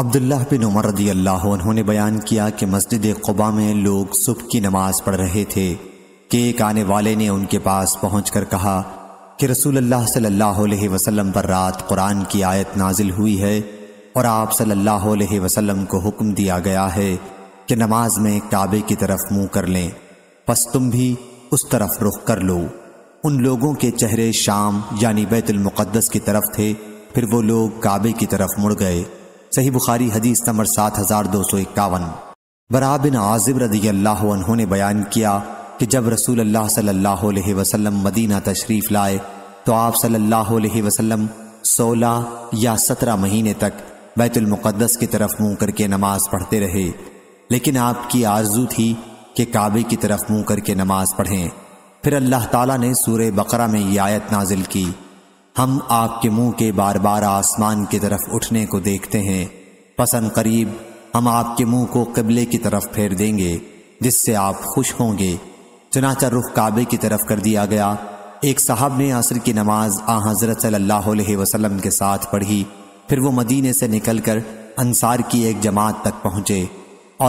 अब्दुल्लाह बिन उमर रदी अल्लाह उन्होंने बयान किया कि मस्जिद कुबा में लोग सुबह की नमाज पढ़ रहे थे कि एक आने वाले ने उनके पास पहुँच कर कहा कि रसूल अल्लाह सल्लल्लाहु अलैहि वसल्लम पर रात कुरान की आयत नाजिल हुई है और आप सल्लल्लाहु अलैहि वसल्लम को हुक्म दिया गया है कि नमाज में काबे की तरफ मुंह कर लें बस तुम भी उस तरफ रुख कर लो उन लोगों के चेहरे शाम यानी बैतुलमक़दस की तरफ थे फिर वो लोग काबे की तरफ मुड़ गए सही बुखारी हदीस नंबर सात हज़ार दो सौ इक्यावन बरा बिन आजिब रदी अल्लाह ने बयान किया कि जब रसूल अल्लाह सल्लल्लाहु अलैहि वसल्लम मदीना तशरीफ़ लाए तो आप सल्लल्लाहु अलैहि वसल्लम सोलह या सत्रह महीने तक बैतुलमक़दस की तरफ मुंह करके नमाज पढ़ते रहे लेकिन आपकी आरजू थी कि काबे की तरफ मुंह करके नमाज पढ़ें फिर अल्लाह ताला ने सूर बकरा में ये आयत नाजिल की हम आपके मुंह के बार बार आसमान की तरफ उठने को देखते हैं पसंद करीब हम आपके मुंह को कबले की तरफ फेर देंगे जिससे आप खुश होंगे चनाचा रुख काबे की तरफ कर दिया गया एक साहब ने असर की नमाज आ हज़रत सल्लल्लाहु वसल्लम के साथ पढ़ी फिर वो मदीने से निकलकर अंसार की एक जमात तक पहुँचे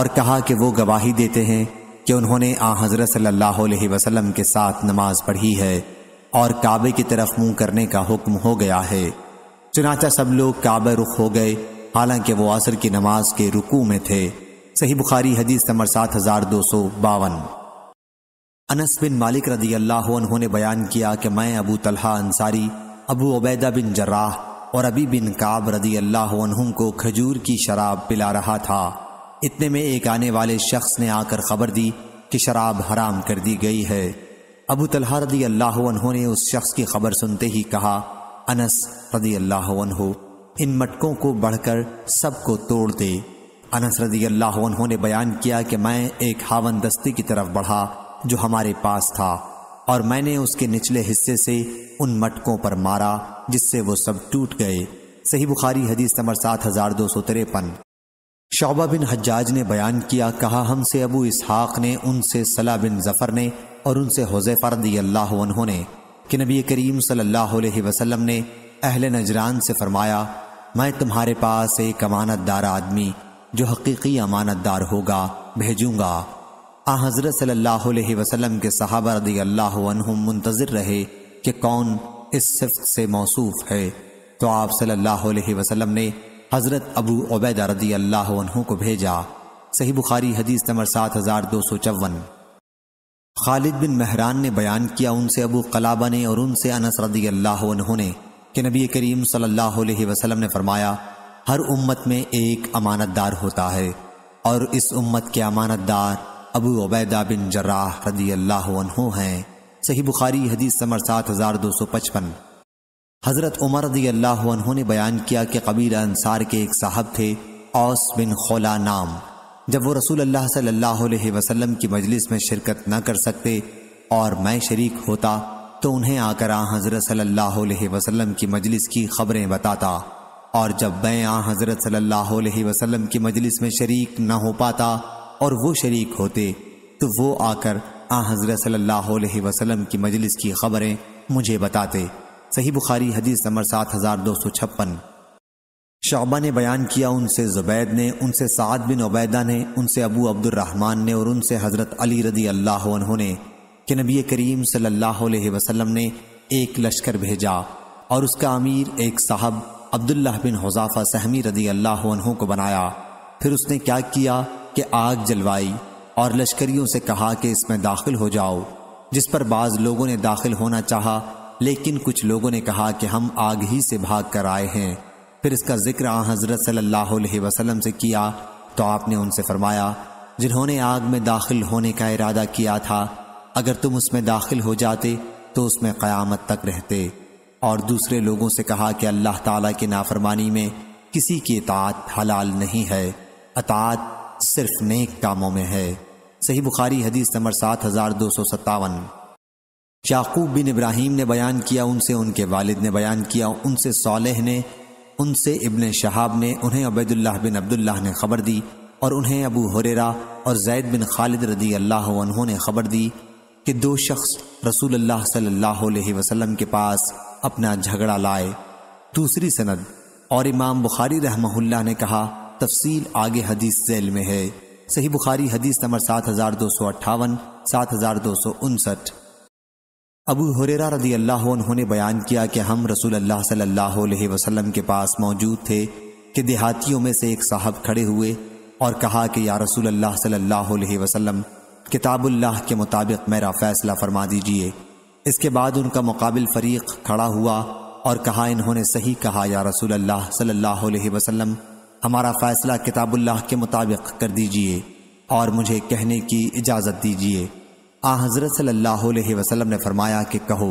और कहा कि वो गवाही देते हैं कि उन्होंने आ हज़रत सल्लल्लाहु वसल्लम के साथ नमाज पढ़ी है और काबे की तरफ मुंह करने का हुक्म हो गया है चुनाचा सब लोग काबे रुख हो गए हालांकि वो असर की नमाज के रुकू में थे सही बुखारी हदीस नंबर सात हजार दो सौ बावन अनस बिन मालिक रदी अल्लाह उन्होंने बयान किया कि मैं अबू तलहा अंसारी अबू उबैदा बिन जर्राह और अबी बिन काब रदी अल्लाह को खजूर की शराब पिला रहा था इतने में एक आने वाले शख्स ने आकर खबर दी कि शराब हराम कर दी गई है अबू तलहा रदी अल्लाह ने उस शख्स की खबर सुनते ही कहा अनस रदी अल्लाह इन मटकों को बढ़कर सबको तोड़ दे अनस रदी अल्लाह ने बयान किया कि मैं एक हावन दस्ती की तरफ बढ़ा जो हमारे पास था और मैंने उसके निचले हिस्से से उन मटकों पर मारा जिससे वो सब टूट गए सही बुखारी हदीस नंबर सात हजार दो सौ तिरपन शोबा बिन हजाज ने बयान किया कहा हमसे अबू इसहाक ने उनसे सला बिन जफर ने और उनसे हुजैफा रदी अल्लाह उन्होंने कि नबी करीम सल्लल्लाहु अलैहि वसल्लम ने अहल नजरान से फरमाया मैं तुम्हारे पास एक अमानतदार आदमी जो हकीकी अमानतदार होगा भेजूँगा आ हज़रत सल्लल्लाहु अलैहि वसल्लम के सहाबा रदी अल्लाह मुंतज़र रहे कि कौन इस सिफ से मौसूफ है तो आप सल्लल्लाहु अलैहि वसल्लम ने हज़रत अबू उबैदा रदी अल्लाह को भेजा सही बुखारी हदीस नंबर सात हज़ार दो सौ चौवन खालिद बिन महरान ने बयान किया उनसे अबू कलाबा ने और उनसे अनस रदी अल्लाह ने कि नबी करीम सल्लल्लाहु अलैहि वसल्लम ने फरमाया हर उम्मत में एक अमानतदार होता है और इस उम्मत के अमानतदार अबू अबैदा बिन जर्राह रदी अल्लाह हैं सही बुखारी हदीस समर सात हज़ार दो सौ पचपन हज़रत उमर रदी अल्लाह ने बयान किया कि कबीला अंसार के एक साहब थे औस बिन खोला नाम जब वो रसूल अल्लाह सल्लल्लाहु अलैहि वसल्लम की मजलिस में शिरकत न कर सकते और मैं शरीक होता तो उन्हें आकर आ हज़रत सल्लल्लाहु अलैहि वसल्लम की मजलिस की खबरें बताता और जब मैं आ हज़रत सल्लल्लाहु अलैहि वसल्लम की मजलिस में शरीक न हो पाता और वो शरीक होते तो वो आकर आ हज़रत सल्लल्लाहु अलैहि वसल्लम की मजलिस की खबरें मुझे बताते सही बुखारी हदीस नंबर सात हज़ार दो सौ छप्पन शोबा ने बयान किया उनसे जुबैद ने उनसे साद बिन उबैदा ने उनसे अबू अब्दुलरहमान ने और उनसे हज़रत अली रदी अल्लाह ने कि नबी करीम सल्लल्लाहु अलैहि वसल्लम ने एक लश्कर भेजा और उसका अमीर एक साहब अब्दुल्लाह बिन हजाफा सहमी रदी अल्लाह को बनाया फिर उसने क्या किया कि आग जलवाई और लश्करियों से कहा कि इसमें दाखिल हो जाओ जिस पर बाज लोगों ने दाखिल होना चाहा लेकिन कुछ लोगों ने कहा कि हम आग ही से भाग कर आए हैं फिर इसका जिक्र आ हज़रत सल्लल्लाहु वसल्लम से किया तो आपने उनसे फरमाया जिन्होंने आग में दाखिल होने का इरादा किया था अगर तुम उसमें दाखिल हो जाते तो उसमें क़यामत तक रहते और दूसरे लोगों से कहा कि अल्लाह ताला के नाफरमानी में किसी की अतात हलाल नहीं है अतात सिर्फ नेक कामों में है सही बुखारी हदीस नंबर सात हज़ार दो सौ सत्तावन याकूब बिन इब्राहिम ने बयान किया उनसे उनके वालिद ने बयान किया उनसे सोलह ने उनसे इब्न शहाब ने उन्हें अबैदुल्लाह बिन अब्दुल्लाह ने खबर दी और उन्हें अबू हुरेरा और जैद बिन खालिद रदी अल्लाह ने खबर दी कि दो शख्स रसूल अल्लाह सल्लल्लाहु अलैहि वसल्लम के पास अपना झगड़ा लाए दूसरी सनद और इमाम बुखारी रहमहुल्लाह ने कहा तफसील आगे हदीस जैल में है सही बुखारी हदीस नंबर सात हज़ार दो सौ अट्ठावन सात हज़ार दो सौ उनसठ अबू हुरेरा रदी अल्लाह उन्होंने बयान किया कि हम रसूल अल्लाह सल्लल्लाहु अलैहि वसल्लम के पास मौजूद थे कि देहातियों में से एक साहब खड़े हुए और कहा कि या रसूल अल्लाह सल्लल्लाहु अलैहि वसल्लम किताबुल्लाह के मुताबिक मेरा फ़ैसला फरमा दीजिए इसके बाद उनका मुकाबिल फ़रीक खड़ा हुआ और कहा इन्होंने सही कहा या रसूल अल्लाह सल्लल्लाहु अलैहि वसल्लम हमारा फ़ैसला किताबुल्लाह के मुताबिक कर दीजिए और मुझे कहने की इजाज़त दीजिए आ हज़रत सल्लाम ने फरमाया कि कहो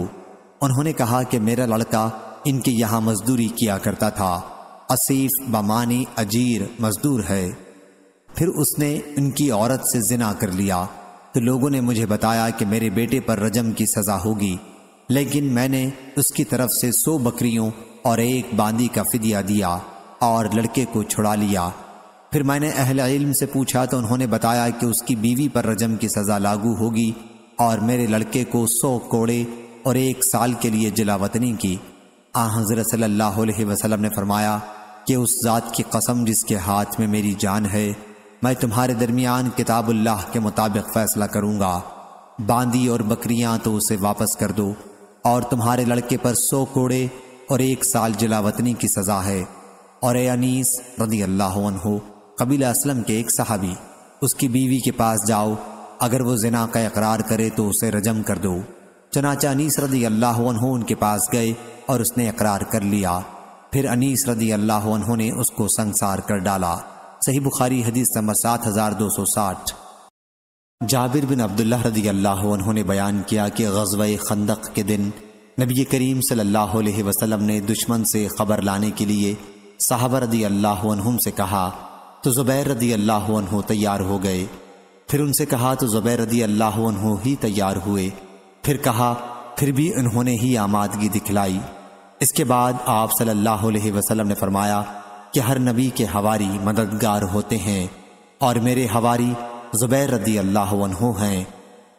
उन्होंने कहा कि मेरा लड़का इनके यहाँ मजदूरी किया करता था असीफ बमानी अजीर मजदूर है फिर उसने उनकी औरत से जिना कर लिया तो लोगों ने मुझे बताया कि मेरे बेटे पर रजम की सज़ा होगी लेकिन मैंने उसकी तरफ से सौ बकरियों और एक बांदी का फिदिया दिया और लड़के को छुड़ा लिया फिर मैंने अहल इल्म से पूछा तो उन्होंने बताया कि उसकी बीवी पर रजम की सज़ा लागू होगी और मेरे लड़के को सौ कोड़े और एक साल के लिए जिलावतनी की आ हज़रत सल्लल्लाहु अलैहि वसल्लम ने फरमाया कि उस ज़ात की कसम जिसके हाथ में मेरी जान है मैं तुम्हारे दरमियान किताबुल्लाह के मुताबिक फ़ैसला करूँगा बांदी और बकरियाँ तो उसे वापस कर दो और तुम्हारे लड़के पर सौ कोड़े और एक साल जिलावतनी की सज़ा है और अनीस रदी अल्लाह हो कबीला असलम के एक सहाबी उसकी बीवी के पास जाओ अगर वो जिना का इकरार करे तो उसे रजम कर दो चनाचा अनीस रदी अल्लाह उनके पास गए और उसने इकरार कर लिया फिर अनीस रदी अल्लाह ने उसको संसार कर डाला सही बुखारी हदीस नंबर सात हज़ार दो सौ साठ जाबिर बिन अब्दुल्ला रदी अल्लाह ने बयान किया कि गजब खंदक के दिन नबी करीम सल्लल्लाहु अलैहि वसल्लम ने दुश्मन से खबर लाने के लिए साहब रदी अल्लाह से कहा तो ज़ुबैर रदी अल्लाह तैयार हो गए फिर उनसे कहा तो ज़ुबैर रदी अल्लाह ही तैयार हुए फिर कहा फिर भी उन्होंने ही आमादगी दिखलाई इसके बाद आप सल्लल्लाहु अलैहि वसल्लम ने फरमाया कि हर नबी के हवारी मददगार होते हैं और मेरे हवारी ज़ुबैर रदी अल्लाह हैं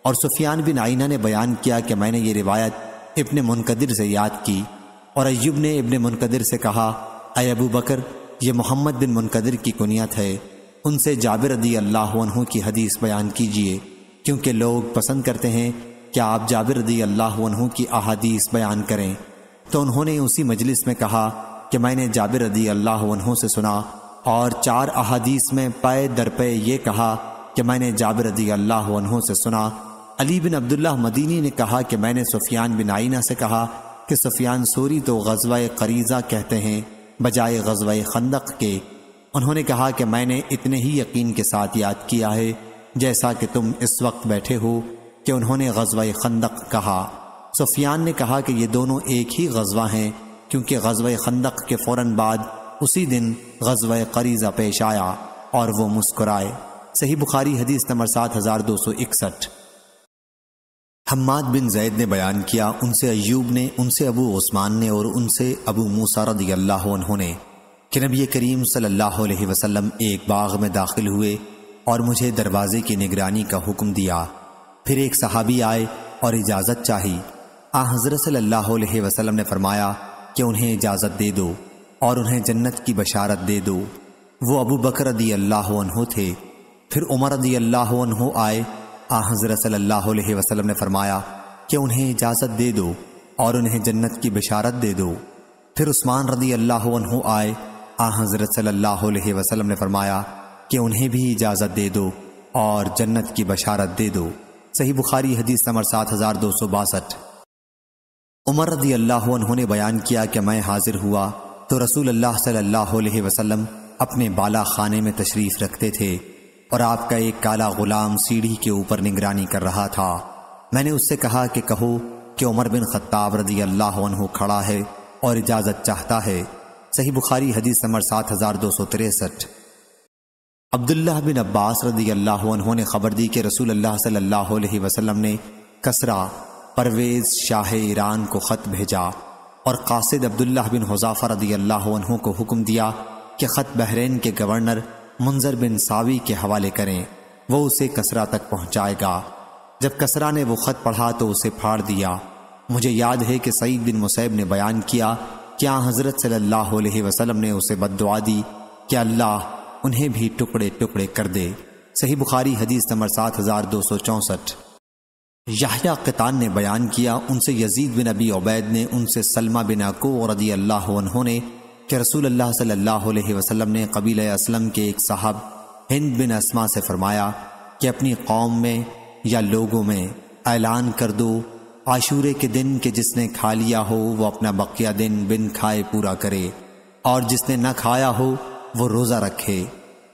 और सुफियान बिन आइना ने बयान किया कि मैंने ये रिवायत इबन मुनकदर से याद की और अयुब ने इबन मुनकदर से कहा अय अबू बकर ये मोहम्मद बिन मुनकदर की कुनियत है उनसे जाबिर रदी अल्लाह की हदीस बयान कीजिए क्योंकि लोग पसंद करते हैं कि आप जाबिर रदी अल्लाह की अहादीस बयान करें तो उन्होंने उसी मजलिस में कहा कि मैंने जाबिर रदी अल्लाह से सुना और चार अहादीस में पय दर पे ये कहा कि मैंने जाबिर रदी अल्लाह से सुना अली बिन अब्दुल्ला मदीनी ने कहा कि मैंने सुफियान बिन आइना से कहा कि सुफियान सूरी तो गजवा करीज़ा कहते हैं बजाय गजब खंदक के उन्होंने कहा कि मैंने इतने ही यकीन के साथ याद किया है जैसा कि तुम इस वक्त बैठे हो कि उन्होंने गजब खंदक कहा सुफियान ने कहा कि ये दोनों एक ही गजवा हैं क्योंकि गजब खंदक के फ़ौर बाद उसी दिन गजब करीज़ा पेश आया और वो मुस्कुराए सही बुखारी हदीस नंबर सात हज़ार दो सौ इकसठ हम्माद बिन जैद ने बयान किया उनसे अयूब ने उनसे अबू उस्मान ने और उनसे अबू मूसा रदी अल्लाह ने कि नबी करीम सल्लल्लाहु अलैहि वसल्लम एक बाग में दाखिल हुए और मुझे दरवाजे की निगरानी का हुक्म दिया फिर एक सहाबी आए और इजाज़त चाही आ हज़रत सल्लल्लाहु अलैहि वसल्लम ने फरमाया कि उन्हें इजाज़त दे दो और उन्हें जन्नत की बशारत दे दो वो अबू बकर रदी अल्लाह थे फिर उमर रदी अल्लाह आए आ हज़रत सल्लल्लाहु वसल्लम ने फरमाया कि उन्हें इजाज़त दे दो और उन्हें जन्नत की बिशारत दे दो फिर उस्मान रदी अल्लाह आए आ हज़रत सल्लल्लाहु अलैहि वसल्लम ने फरमाया कि उन्हें भी इजाज़त दे दो और जन्नत की बशारत दे दो सही बुखारी हदीस नंबर सात हज़ार दो सौ बासठ उमर रदी अल्लाह ने बयान किया कि मैं हाजिर हुआ तो रसूल अल्लाह सल्लल्लाहु अलैहि वसल्लम अपने बाला खाने में तशरीफ़ रखते थे और आपका एक काला गुलाम सीढ़ी के ऊपर निगरानी कर रहा था मैंने उससे कहा कि कहो कि उमर बिन खत्ताब रजी अल्लाह खड़ा है और इजाज़त चाहता है सही बुखारी हदीस नंबर सात हज़ार दो सौ तिरसठ अब्दुल्ला बिन अब्बास रजी अल्लाह ने खबर दी कि रसूल अल्लाह सल्लल्लाहु अलैहि वसल्लम ने कसरा परवेज़ शाह ईरान को ख़त भेजा और कासिद अब्दुल्ला बिन हज़ाफर रदी अल्लाह को हुक्म दिया कि ख़त बहरीन के गवर्नर मुंजर बिन सावी के हवाले करें वो उसे कसरा तक पहुंचाएगा जब कसरा ने वो ख़त पढ़ा तो उसे फाड़ दिया मुझे याद है कि सईद बिन मुसैब ने बयान किया क्या हज़रत सल्लल्लाहु अलैहि वसल्लम ने उसे दुआ दी कि अल्लाह उन्हें भी टुकड़े टुकड़े कर दे सही बुखारी हदीस नंबर सात हज़ार दो सौ चौंसठ याहिया कतान ने बयान किया उनसे यजीद बिन अबी उबैद ने उनसे सलमा बिन अको रदी अल्लाह ने कि रसूल अल्लाह सल्लल्लाहु अलैहि वसल्लम ने कबील असलम के एक साहब हिंद बिन असमा से फरमाया कि अपनी कौम में या लोगों में ऐलान कर दो आशूरे के दिन के जिसने खा लिया हो वो अपना बकिया दिन बिन खाए पूरा करे और जिसने न खाया हो वो रोज़ा रखे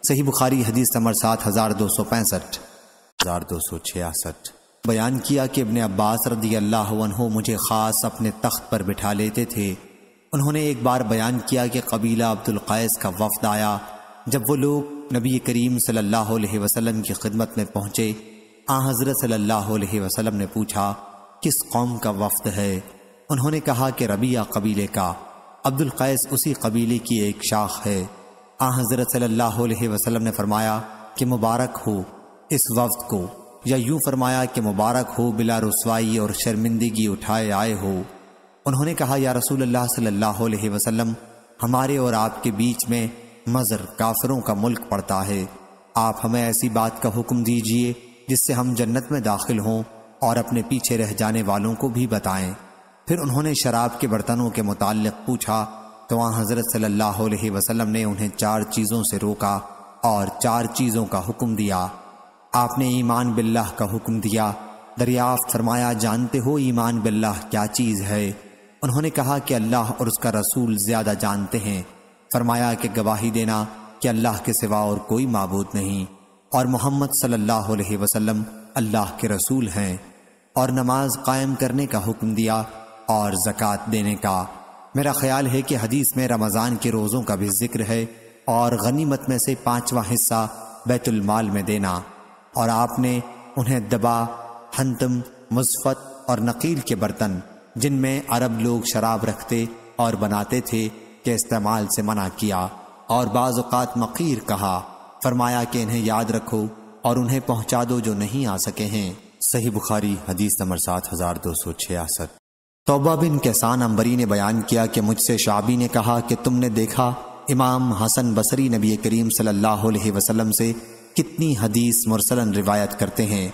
सही बुखारी हदीस नंबर सात हज़ार दो सौ पैंसठ हज़ार दो सौ छियासठ बयान किया कि अपने अब्बास रदी अल्लाह मुझे ख़ास अपने तख्त पर बिठा लेते थे उन्होंने एक बार बयान किया कि कबीला अब्दुल कैस का वफद आया जब वो लोग नबी करीम सल्लल्लाहु अलैहि वसल्लम की खिदमत में पहुंचे आ हज़रत सल्लल्लाहु अलैहि वसल्लम ने पूछा किस कौम का वफद है उन्होंने कहा कि रबिया कबीले का अब्दुल कैस उसी कबीले की एक शाख है आ हज़रत सल्लल्लाहु अलैहि वसल्लम ने फरमाया कि मुबारक हो इस वफद को या यूं फरमाया कि मुबारक हो बिला रसवाई और शर्मिंदगी उठाए आए हो उन्होंने कहा या रसूल अल्लाह सल्लल्लाहु अलैहि वसल्लम हमारे और आपके बीच में मज़र काफरों का मुल्क पड़ता है आप हमें ऐसी बात का हुक्म दीजिए जिससे हम जन्नत में दाखिल हों और अपने पीछे रह जाने वालों को भी बताएं फिर उन्होंने शराब के बर्तनों के मुतालिक पूछा तो वहाँ हज़रत सल्लल्लाहु अलैहि वसल्लम ने उन्हें चार चीज़ों से रोका और चार चीज़ों का हुक्म दिया आपने ईमान बिल्लाह का हुक्म दिया दरियाफ्त फरमाया जानते हो ईमान बिल्लाह क्या चीज़ है उन्होंने कहा कि अल्लाह और उसका रसूल ज्यादा जानते हैं फरमाया कि गवाही देना कि अल्लाह के सिवा और कोई मबूद नहीं और मोहम्मद सल्लल्लाहु अलैहि वसल्लम अल्लाह के रसूल हैं और नमाज कायम करने का हुक्म दिया और ज़क़़त देने का मेरा ख्याल है कि हदीस में रमज़ान के रोज़ों का भी जिक्र है और गनीमत में से पाँचवा हिस्सा बैतुलमाल में देना और आपने उन्हें दबा हंतम मुस्फत और नकील के बर्तन जिनमें अरब लोग शराब रखते और बनाते थे के इस्तेमाल से मना किया और बाज़ात मकीर कहा फरमाया कि इन्हें याद रखो और उन्हें पहुंचा दो जो नहीं आ सके हैं सही बुखारी हदीस नंबर सात हजार दो सौ छियासठ तोबा बिन कैसान अंबरी ने बयान किया कि मुझसे शाबी ने कहा कि तुमने देखा इमाम हसन बसरी नबी करीम सल्लल्लाहु अलैहि वसल्लम से कितनी हदीस मुरसलन रिवायत करते हैं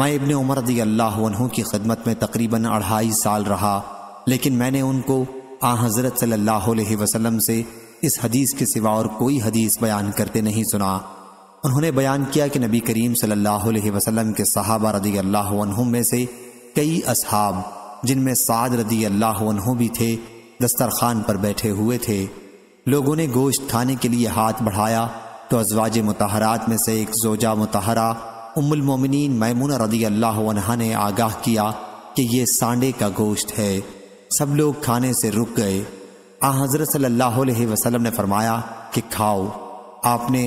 मैं इबन उमर रदी अल्लाह की खदमत में तकरीबन अढ़ाई साल रहा लेकिन मैंने उनको आ हज़रत सल्लल्लाहु वसल्लम से इस हदीस के सिवा और कोई हदीस बयान करते नहीं सुना उन्होंने बयान किया कि नबी करीम सल्लल्लाहु अलैहि वसल्लम के सहाबा रदी अल्लाह में से कई असहाब जिनमें साद रदी अल्लाह भी थे दस्तरखान पर बैठे हुए थे लोगों ने गोश्त खाने के लिए हाथ बढ़ाया तो अजवाज मतहरात में से एक जोजा मतहरा मोमिनीन मैमूना रदी अल्लाह ने आगाह किया कि ये सांडे का गोश्त है सब लोग खाने से रुक गए आ हज़रत सल्लल्लाहु अलैहि वसल्लम ने फरमाया कि खाओ आपने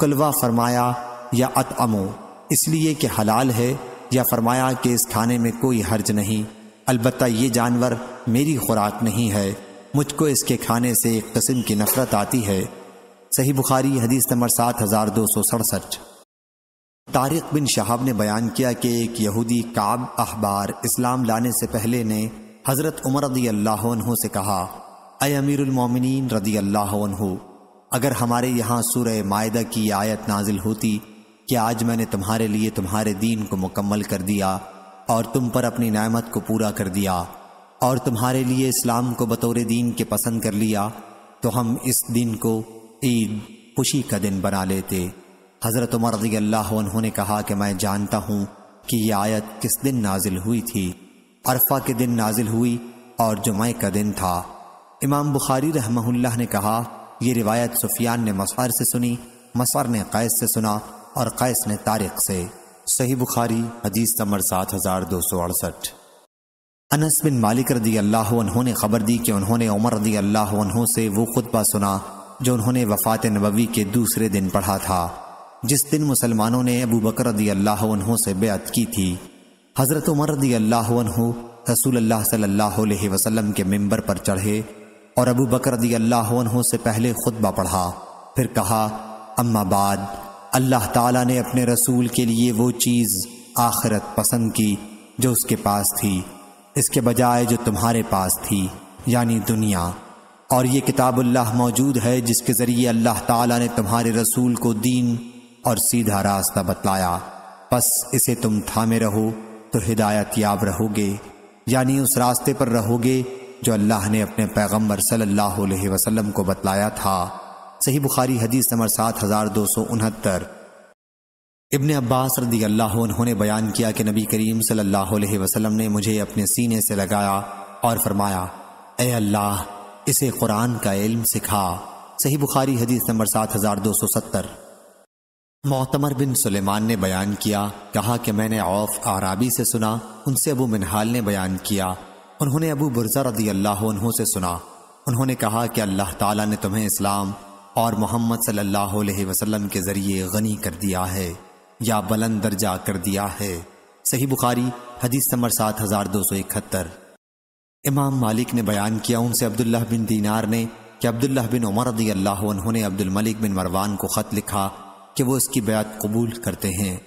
कलवा फरमाया या अमो इसलिए कि हलाल है या फरमाया कि इस खाने में कोई हर्ज नहीं अलबत् ये जानवर मेरी खुराक नहीं है मुझको इसके खाने से एक कस्म की नफरत आती है सही बुखारी हदीस नंबर सात हज़ार दो सौ सड़सठ तारिक बिन शहाब ने बयान किया कि एक यहूदी काब अहबार इस्लाम लाने से पहले ने हज़रत उमर रदी अल्लाह से कहा अय अमीरमिन रदी अल्लाह अगर हमारे यहाँ सुर मायदा की आयत नाजिल होती कि आज मैंने तुम्हारे लिए तुम्हारे दीन को मुकम्मल कर दिया और तुम पर अपनी नामत को पूरा कर दिया और तुम्हारे लिए इस्लाम को बतौर दीन के पसंद कर लिया तो हम इस दिन को ईद खुशी का दिन बना लेते हज़रत उमर रजी अल्लाह उन्होंने कहा कि मैं जानता हूँ कि यह आयत किस दिन नाजिल हुई थी अरफा के दिन नाजिल हुई और जुमे का दिन था इमाम बुखारी रहमहुल्लाह ने कहा यह रिवायत सुफियान ने मसर से सुनी मसर ने कैस से सुना और कैस ने तारिक से सही बुखारी हदीस नंबर सात हज़ार दो सौ अड़सठ अनस बिन मालिक रदी अल्लाह उन्होंने खबर दी कि उन्होंने उमर रदी अल्लाह से वो खुतबा सुना जो उन्होंने वफात नबवी के दूसरे दिन पढ़ा था जिस दिन मुसलमानों ने अबू बकर रदी अल्लाह से बेत की थी हज़रत उमर रदी अल्लाह रसूल अल्लाह सल्लल्लाहु अलैहि वसल्लम के मिंबर पर चढ़े और अबू बकर रदी अल्लाह से पहले खुतबा पढ़ा फिर कहा अम्मा बाद अल्लाह ताला ने अपने रसूल के लिए वो चीज़ आखिरत पसंद की जो उसके पास थी इसके बजाय जो तुम्हारे पास थी यानी दुनिया और ये किताबुल्लाह मौजूद है जिसके ज़रिए अल्लाह ताला ने तुम्हारे रसूल को दीन और सीधा रास्ता बतलाया बस इसे तुम थामे रहो तो हिदायत याब रहोगे यानी उस रास्ते पर रहोगे जो अल्लाह ने अपने पैगम्बर सल्लल्लाहु अलैहि वसल्लम को बतलाया था सही बुखारी हदीस नंबर सात हज़ार दो सौ उनहत्तर इबन अब्बास रदी अल्लाह उन्होंने बयान किया कि नबी करीम सल्लल्लाहु अलैहि वसल्लम ने मुझे अपने सीने से लगाया और फरमाया ए अल्लाह इसे कुरान का इल्म सिखा सही बुखारी हदीस नंबर सात हज़ार दो सौ सत्तर मोतमर बिन सुलेमान ने बयान किया कहा कि मैंने औफ आराबी से सुना उनसे अबू मिनहाल ने बयान किया उन्होंने अबू बुरजा रदी अल्लाह से सुना उन्होंने कहा कि अल्लाह ताला ने तुम्हें इस्लाम और मोहम्मद सल्लल्लाहु अलैहि वसल्लम के ज़रिए गनी कर दिया है या बलंद दर्जा कर दिया है सही बुखारी हदीस नंबर सात हज़ार दो सौ इकहत्तर इमाम मालिक ने बयान किया उनसे अब्दुल्ला बिन दीनार ने कि अब्दुल्ला बिन उमर रदी अल्लाह उन्होंने मलिक बिन मरवान को ख़त लिखा कि वो इसकी बेत कबूल करते हैं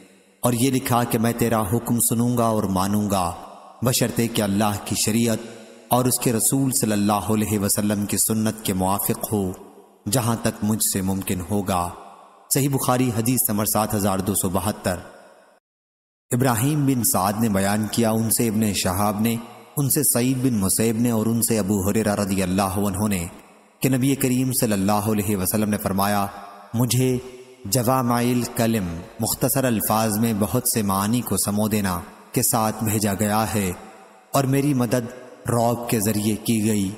और ये लिखा कि मैं तेरा हुक्म सुनूंगा और मानूंगा बशर्ते कि अल्लाह की शरीयत और उसके रसूल सल्लल्लाहु अलैहि वसल्लम की सुन्नत के मुआफ़ हो जहाँ तक मुझसे मुमकिन होगा सही बुखारी हदीस नंबर सात हज़ार दो सौ बहत्तर इब्राहिम बिन साद ने बयान किया उनसे इबन शहाब ने उनसे सईद बिन मुसैब ने और उनसे अबू हुरेरा रदी अल्लाह ने कि नबी करीम सल्लल्लाहु अलैहि वसल्लम ने फरमाया मुझे जवामाइल कलम मुख्तसर अल्फाज में बहुत से मानी को समो देना के साथ भेजा गया है और मेरी मदद रौब के ज़रिए की गई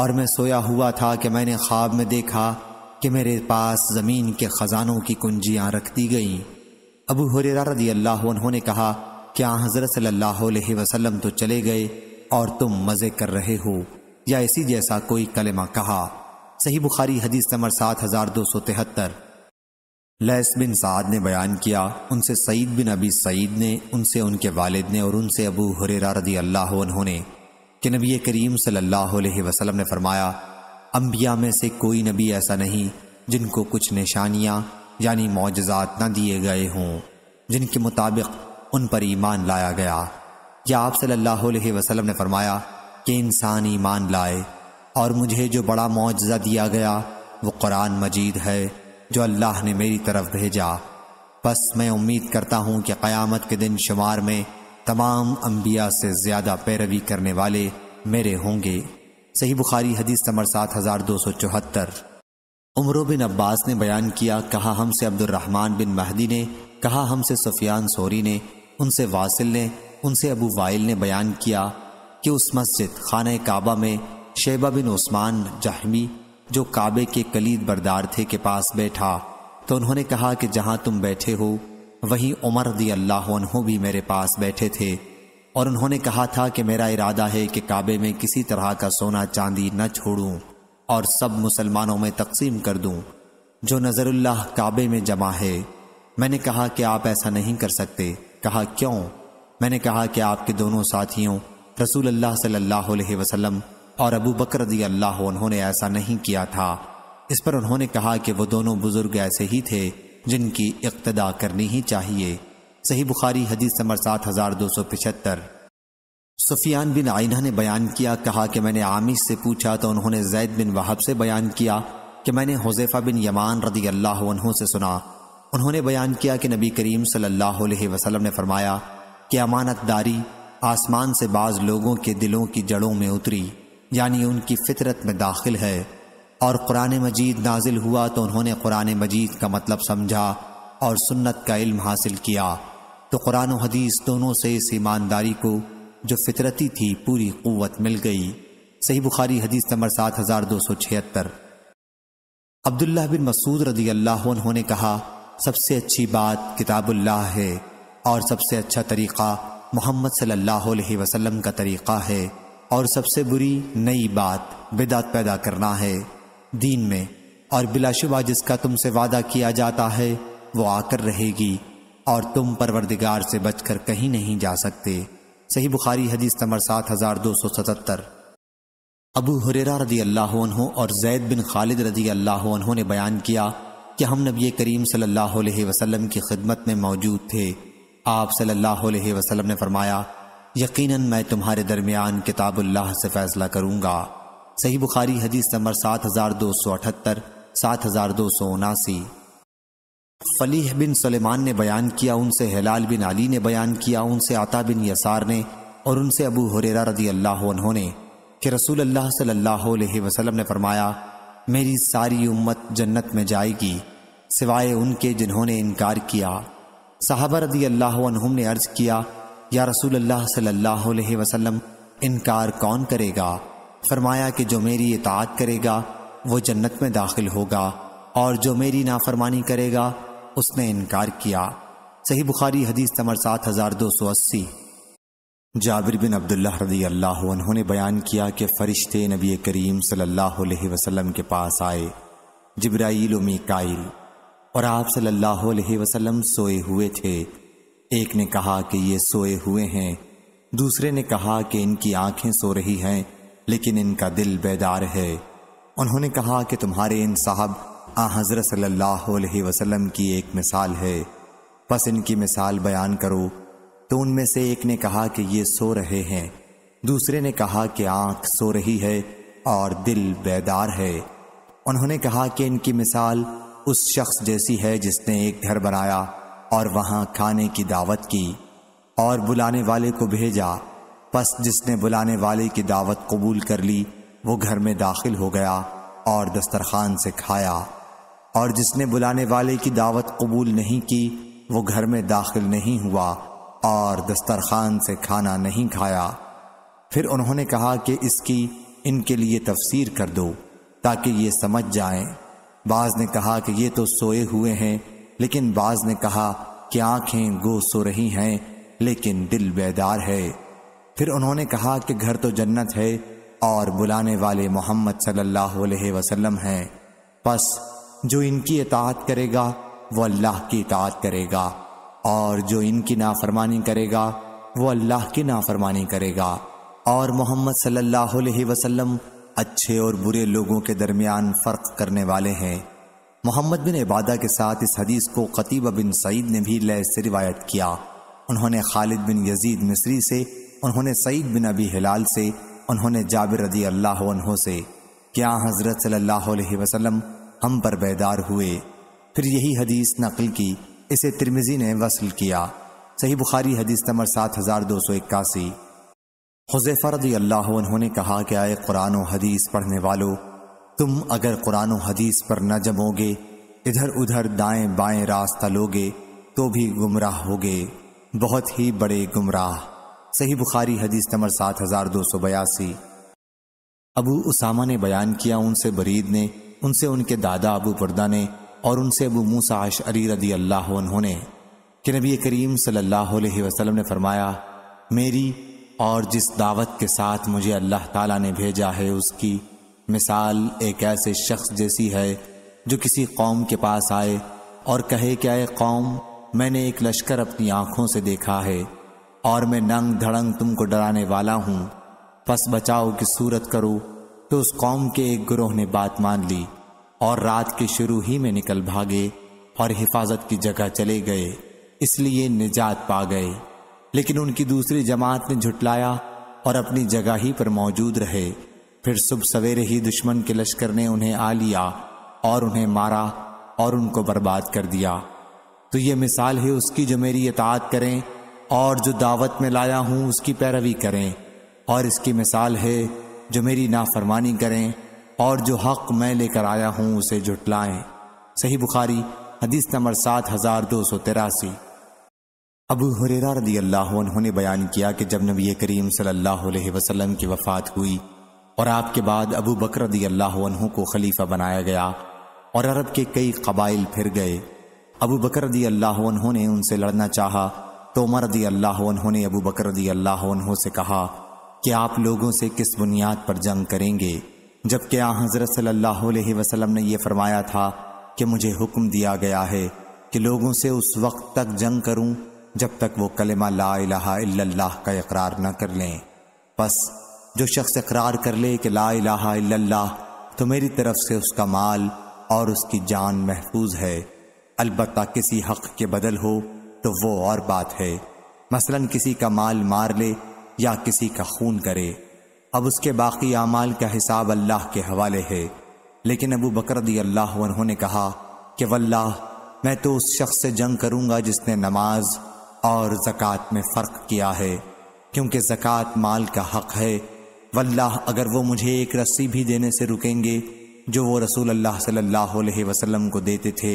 और मैं सोया हुआ था कि मैंने ख्वाब में देखा कि मेरे पास ज़मीन के ख़जानों की कुंजियाँ रख दी गईं अबू हुरेरा रदी अल्लाह उन्होंने कहा कि आ हज़रत सल्लल्लाहु अलैहि वसल्लम तो चले गए और तुम मज़े कर रहे हो या इसी जैसा कोई कलमा कहा सही बुखारी हदीस नंबर सात हज़ार दो सौ तिहत्तर लैस बिन साद ने बयान किया उनसे सईद बिन अबी सईद ने उनसे उनके वालिद ने और उनसे अबू हुरेरा रदी अल्लाह उन्होंने कि नबी करीम सल्लल्लाहु अलैहि वसल्लम ने फरमाया अम्बिया में से कोई नबी ऐसा नहीं जिनको कुछ निशानियाँ यानी मुआजात न दिए गए हों जिनके मुताबिक उन पर ईमान लाया गया या आप सल्लल्लाहु वसलम ने फरमाया कि इंसान ईमान लाए और मुझे जो बड़ा मुआजा दिया गया वो कुरान मजीद है जो अल्लाह ने मेरी तरफ भेजा बस मैं उम्मीद करता हूँ कि क़यामत के दिन शुमार में तमाम अम्बिया से ज़्यादा पैरवी करने वाले मेरे होंगे सही बुखारी हदीस समर सात हज़ार दो सौ चौहत्तर उमरो बिन अब्बास ने बयान किया कहा हमसे अब्दुलरहमान बिन महदी ने कहा हमसे सुफियान सोरी ने उनसे वासिल ने उनसे अबू वाइल ने बयान किया कि उस मस्जिद खान काबा में शेबा बिन उस्मान जाहमी जो काबे के कलीद बरदार थे के पास बैठा तो उन्होंने कहा कि जहां तुम बैठे हो वहीं उमर दी अल्लाह भी मेरे पास बैठे थे और उन्होंने कहा था कि मेरा इरादा है कि काबे में किसी तरह का सोना चांदी न छोड़ूं और सब मुसलमानों में तकसीम कर दूं जो नज़रुल्लाह काबे में जमा है मैंने कहा कि आप ऐसा नहीं कर सकते कहा क्यों मैंने कहा कि आपके दोनों साथियों रसूल अल्लाह सल्लाह वसलम और अबू बकर रजी अल्लाह उन्होंने ऐसा नहीं किया था इस पर उन्होंने कहा कि वो दोनों बुजुर्ग ऐसे ही थे जिनकी इक्तदा करनी ही चाहिए सही बुखारी हदीस समर सात हजार दो सौ पिछहत्तर सुफियान बिन आइना ने बयान किया कहा कि मैंने आमिश से पूछा तो उन्होंने जैद बिन वहाब से बयान किया कि मैंने हुजैफा बिन यमान रदी अल्लाह से सुना उन्होंने बयान किया कि नबी करीम सल्लल्लाहु अलैहि वसल्लम ने फरमाया कि अमानतदारी आसमान से बाज लोगों के दिलों की जड़ों में उतरी यानी उनकी फितरत में दाखिल है और कुरान मजीद नाजिल हुआ तो उन्होंने कुरान मजीद का मतलब समझा और सुन्नत का इल्म हासिल किया तो कुरान हदीस दोनों से इस ईमानदारी को जो फितरती थी पूरी क़वत मिल गई सही बुखारी हदीस नंबर सात हज़ार दो सौ छिहत्तर अब्दुल्ला बिन मसूद रदी अल्लाह उन्होंने कहा सबसे अच्छी बात किताबुल्लाह है और सबसे अच्छा तरीक़ा मोहम्मद सल्लल्लाहु अलैहि वसल्लम का तरीक़ा है और सबसे बुरी नई बात बिदात पैदा करना है दीन में और बिलाशुबा जिसका तुमसे वादा किया जाता है वो आकर रहेगी और तुम परवरदिगार से बचकर कहीं नहीं जा सकते सही बुखारी हदीस नंबर सात हजार दो सौ सतहत्तर अबू हुरेरा रदी अल्लाह और जैद बिन खालिद रदी अल्लाह ने बयान किया कि हम नबी करीम सल्लल्लाहु अलैहि वसल्लम की खिदमत में मौजूद थे आप सल्लल्लाहु अलैहि वसल्लम ने फरमाया यकीनन मैं तुम्हारे दरमियान किताबुल्लाह से फैसला करूंगा सही बुखारी हदीस नंबर सात हजार दो सौ अठहत्तर सात हजार दो सौ उनासी फलीह बिन सलेमान ने बयान किया उनसे हिलाल बिन अली ने बयान किया उनसे आता बिन यसार ने और उनसे अबू हुरेरा रजी अल्लाह ने कि रसूल अल्लाह सल्लल्लाहु अलैहि वसल्लम ने फरमाया मेरी सारी उम्मत जन्नत में जाएगी सिवाय उनके जिन्होंने इनकार किया साहबा रजी अल्लाह ने अर्ज किया या रसूल अल्लाह सल्लल्लाहु अलैहि वसल्लम इनकार कौन करेगा फरमाया कि जो मेरी इतात करेगा वो जन्नत में दाखिल होगा और जो मेरी नाफरमानी करेगा उसने इनकार किया सही बुखारी हदीस नंबर सात हज़ार दो सौ अस्सी जाबिर बिन अब्दुल्ला रदी अल्लाह उन्होंने बयान किया कि फ़रिश्ते नबी करीम सल्लल्लाहु अलैहि वसल्लम के पास आए जब्राइल मीकाइल और आप सल्लल्लाहु अलैहि वसल्लम सोए हुए थे एक ने कहा कि ये सोए हुए हैं दूसरे ने कहा कि इनकी आंखें सो रही हैं लेकिन इनका दिल बेदार है उन्होंने कहा कि तुम्हारे इन साहब आ हज़रत सल्लल्लाहु अलैहि वसल्लम की एक मिसाल है बस इनकी मिसाल बयान करो तो उनमें से एक ने कहा कि ये सो रहे हैं दूसरे ने कहा कि आँख सो रही है और दिल बेदार है उन्होंने कहा कि इनकी मिसाल उस शख्स जैसी है जिसने एक घर बनाया और वहां खाने की दावत की और बुलाने वाले को भेजा बस जिसने बुलाने वाले की दावत कबूल कर ली वो घर में दाखिल हो गया और दस्तरखान से खाया और जिसने बुलाने वाले की दावत कबूल नहीं की वो घर में दाखिल नहीं हुआ और दस्तरखान से खाना नहीं खाया फिर उन्होंने कहा कि इसकी इनके लिए तफसीर कर दो ताकि ये समझ जाएं। बाज ने कहा कि ये तो सोए हुए हैं लेकिन बाज ने कहा कि आंखें गो सो रही हैं लेकिन दिल बेदार है फिर उन्होंने कहा कि घर तो जन्नत है और बुलाने वाले मोहम्मद सल्लल्लाहु अलैहि वसल्लम हैं बस जो इनकी इतात करेगा वो अल्लाह की इतात करेगा और जो इनकी नाफरमानी करेगा वो अल्लाह की नाफरमानी करेगा और मोहम्मद सल्लल्लाहु अलैहि वसल्लम अच्छे और बुरे लोगों के दरमियान फ़र्क करने वाले हैं मोहम्मद बिन इबादा के साथ इस हदीस को कतीबा बिन सईद ने भी लय से रिवायत किया उन्होंने खालिद बिन यजीद मिस्री से उन्होंने सईद बिन अबी हिलाल से उन्होंने जाबिर रदी अल्लाह से क्या हज़रत सल्लल्लाहु अलैहि वसल्लम हम पर बेदार हुए फिर यही हदीस नकल की इसे तिरमिजी ने वसल किया सही बुखारी हदीस नंबर सात हज़ार दो सौ इक्यासी हुजैफा रदी अल्लाह ने कहा कि आए कुरान हदीस पढ़ने वालों तुम अगर कुरान हदीस पर न जमोगे इधर उधर दाएं बाएं रास्ता लोगे तो भी गुमराह होगे बहुत ही बड़े गुमराह सही बुखारी हदीस नंबर सात हज़ार दो सौ बयासी अबू उसामा ने बयान किया उनसे बरीद ने उनसे उनके दादा अबू पर्दा ने और उनसे अबू मूसा अशअरी रदी अल्लाह उन्होंने कि नबी करीम सल्लल्लाहु अलैहि वसल्लम ने फरमाया मेरी और जिस दावत के साथ मुझे अल्लाह ताला ने भेजा है उसकी मिसाल एक ऐसे शख्स जैसी है जो किसी कौम के पास आए और कहे कि आए कौम मैंने एक लश्कर अपनी आंखों से देखा है और मैं नंग धड़ंग तुमको डराने वाला हूँ बस बचाओ की सूरत करो तो उस कौम के एक ग्रोह ने बात मान ली और रात के शुरू ही में निकल भागे और हिफाजत की जगह चले गए इसलिए निजात पा गए लेकिन उनकी दूसरी जमात ने झुटलाया और अपनी जगह ही पर मौजूद रहे फिर सुबह सवेरे ही दुश्मन के लश्कर ने उन्हें आ लिया और उन्हें मारा और उनको बर्बाद कर दिया तो ये मिसाल है उसकी जो मेरी इतात करें और जो दावत में लाया हूँ उसकी पैरवी करें और इसकी मिसाल है जो मेरी नाफरमानी करें और जो हक मैं लेकर आया हूँ उसे जुटलाएं सही बुखारी हदीस नंबर सात हज़ार दो सौ तिरासी अबू हुरेरा रदी अल्लाह ने बयान किया कि जब नबी करीम सल्लल्लाहु अलैहि वसल्लम की वफ़ात हुई और आपके बाद अबू बकर अल्लाह को खलीफा बनाया गया और अरब के कई कबाइल फिर गए अबू बकर अल्लाह ने उनसे लड़ना चाहा तो उमर रदी अल्लाह ने अबू बकर अल्लाह से कहा कि आप लोगों से किस बुनियाद पर जंग करेंगे जबकि आ हज़रत सल्लल्लाहु ने यह फरमाया था कि मुझे हुक्म दिया गया है कि लोगों से उस वक्त तक जंग करूं जब तक वो कलमा ला इलाहा इल्लल्लाह का इकरार न कर लें बस जो शख्स इकरार कर ले कि ला इलाहा इल्लल्लाह तो मेरी तरफ से उसका माल और उसकी जान महफूज है अलबत् किसी हक के बदल हो तो वो और बात है मसलन किसी का माल मार ले या किसी का खून करे अब उसके बाकी अमाल का हिसाब अल्लाह के हवाले है लेकिन अबू बकर दी अल्लाह उन्होंने कहा कि वल्लाह मैं तो उस शख्स से जंग करूंगा जिसने नमाज और ज़क़़त में फ़र्क किया है क्योंकि ज़क़़त माल का हक है वल्लाह अगर वो मुझे एक रस्सी भी देने से रुकेंगे जो वो रसूल अल्लाह सल्लल्लाहु अलैहि वसल्लम को देते थे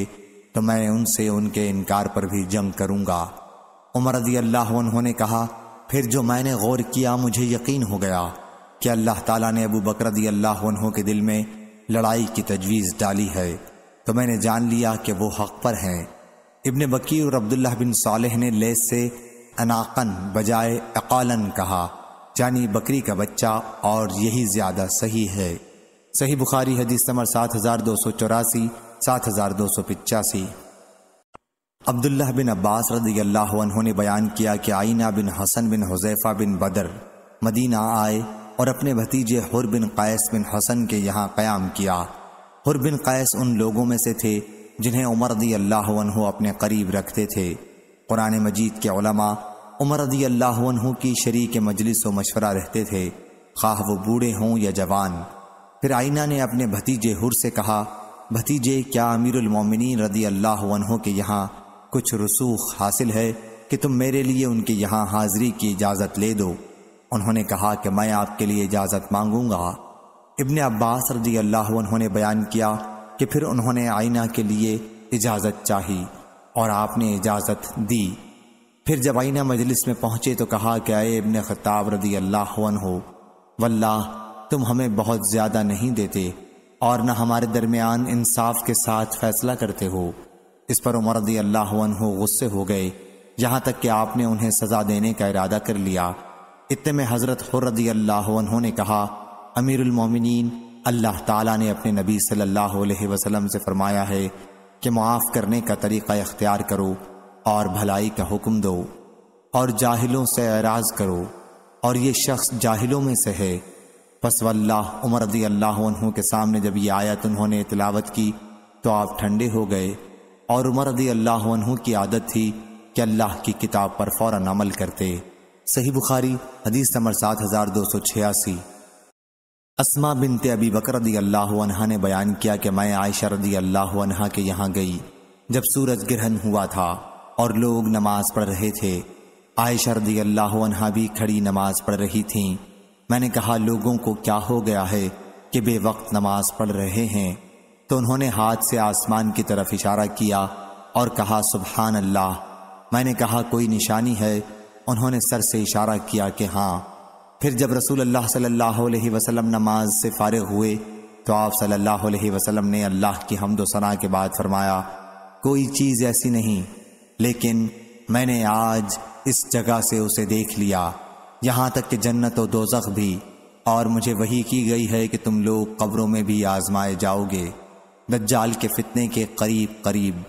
तो मैं उनसे उनके इनकार पर भी जंग करूंगा उमर रजी अल्लाह ने कहा फिर जो मैंने गौर किया मुझे यकीन हो गया कि अल्लाह ताला ने अबू बकर रदी अल्लाह के दिल में लड़ाई की तजवीज़ डाली है तो मैंने जान लिया कि वो हक पर हैं इब्ने बकीर और अब्दुल्ला बिन सालेह ने लेस से अनाकन बजाय अकालन कहा यानी बकरी का बच्चा और यही ज़्यादा सही है सही बुखारी हदीस नंबर सात हज़ार दो सौ चौरासी सात हज़ार दो सौ पिचासी अब्दुल्ला बिन अब्बास रदी अल्लाह ने बयान किया कि आइना बिन हसन बिन हुजैफा बिन बदर मदीना आए और अपने भतीजे हुर बिन कैस बिन हसन के यहाँ क्याम किया हुर बिन कैस उन लोगों में से थे जिन्हें उमर रदी अल्लाह अपने करीब रखते थे कुरान मजीद के उमर रदी अल्लाह की शरीक मजलिस व मशवरा रहते थे खाह वो बूढ़े हों या जवान फिर आईना ने अपने भतीजे हुर से कहा भतीजे क्या अमीरमिन रदी अल्लाह के यहाँ कुछ रसूख हासिल है कि तुम मेरे लिए उनके यहाँ हाजिरी की इजाज़त ले दो उन्होंने कहा कि मैं आपके लिए इजाज़त मांगूंगा इबन अब्बास रजी अल्लाह ने बयान किया कि फिर उन्होंने आईना के लिए इजाज़त चाही और आपने इजाज़त दी फिर जब आईना मजलिस में पहुंचे तो कहा कि आए इबन खताब रदी अल्लाह हो वल्लाह तुम हमें बहुत ज़्यादा नहीं देते और न हमारे दरमियान इंसाफ के साथ फैसला करते हो इस पर उमर रदी अल्लाह हो गुस्से हो गए यहां तक कि आपने उन्हें सज़ा देने का इरादा कर लिया इतने में हज़रत हरदी अल्लाह ने कहा अमीरमिन अल्लाह तला ने अपने नबी सल्लल्लाहु वसलम से फरमाया है कि माफ़ करने का तरीक़ा इख्तियार करो और भलाई का हुक्म दो और जाहिलों से एराज करो और ये शख्स जाहिलों में से है बस वल्लाह उमर रजी अल्लाह के सामने जब ये आयत उन्होंने तलावत की तो आप ठंडे हो गए और उमर रदी अल्लाह की आदत थी कि अल्लाह की किताब पर फ़ौर अमल करते सही बुखारी हदीस नंबर सात हज़ार दो सौ छियासी असमा बिनते अबी बकर रदी अल्लाह ने बयान किया कि मैं आयशा रदी अल्लाह के यहाँ गई जब सूरज ग्रहण हुआ था और लोग नमाज पढ़ रहे थे आयशा रदी अल्लाह भी खड़ी नमाज पढ़ रही थी मैंने कहा लोगों को क्या हो गया है कि बेवक्त नमाज पढ़ रहे हैं तो उन्होंने हाथ से आसमान की तरफ इशारा किया और कहा सुबहान अल्लाह मैंने कहा कोई निशानी है उन्होंने सर से इशारा किया कि हाँ फिर जब रसूल अल्लाह सल्लल्लाहु अलैहि वसल्लम नमाज से फारग हुए तो आप सल्लल्लाहु अलैहि वसल्लम ने अल्लाह की हमदोसना के बाद फरमाया कोई चीज़ ऐसी नहीं लेकिन मैंने आज इस जगह से उसे देख लिया यहाँ तक कि जन्नत और दोजख भी और मुझे वही की गई है कि तुम लोग कब्रों में भी आजमाए जाओगे दज्जाल के फितने के करीब करीब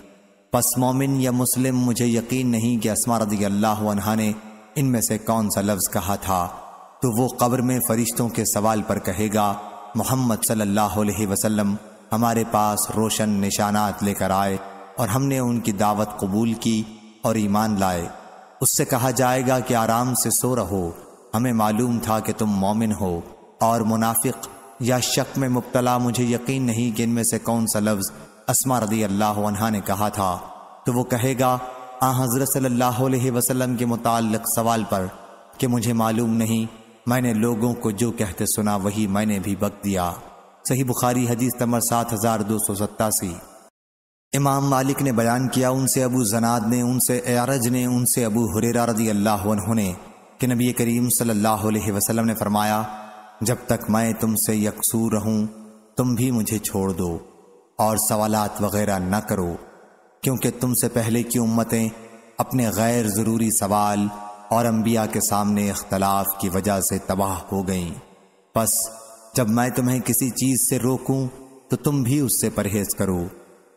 पस मोमिन या मुस्लिम मुझे यकीन नहीं कि असमा रदी अल्लाह ने इनमें से कौन सा लफ्ज़ कहा था तो वो कब्र में फरिश्तों के सवाल पर कहेगा मोहम्मद सल्लल्लाहु हमारे पास रोशन निशानात लेकर आए और हमने उनकी दावत कबूल की और ईमान लाए उससे कहा जाएगा कि आराम से सो रहो हमें मालूम था कि तुम मोमिन हो और मुनाफिक या शक में मुबतला मुझे यकीन नहीं कि इनमें से कौन सा लफ्ज़ असमा रदी अल्लाह ने कहा था तो वो कहेगा आ हज़रत सल्लल्लाहु अलैहि वसल्लम के मुतालिक सवाल पर कि मुझे मालूम नहीं मैंने लोगों को जो कहते सुना वही मैंने भी बक दिया सही बुखारी हदीस नंबर सात हज़ार दो सौ सत्तासी इमाम मालिक ने बयान किया उनसे अबू जनाद ने उनसे एरज ने उनसे अबू हुरेरा रदी अल्लाह ने कि नबी करीम सल्लल्लाहु अलैहि वसल्लम ने फरमाया जब तक मैं तुमसे यकसूर रहूं तुम भी मुझे छोड़ दो और सवालात वगैरह न करो क्योंकि तुमसे पहले की उम्मतें अपने गैर ज़रूरी सवाल और अम्बिया के सामने इख्तलाफ की वजह से तबाह हो गईं बस जब मैं तुम्हें किसी चीज़ से रोकूं तो तुम भी उससे परहेज करो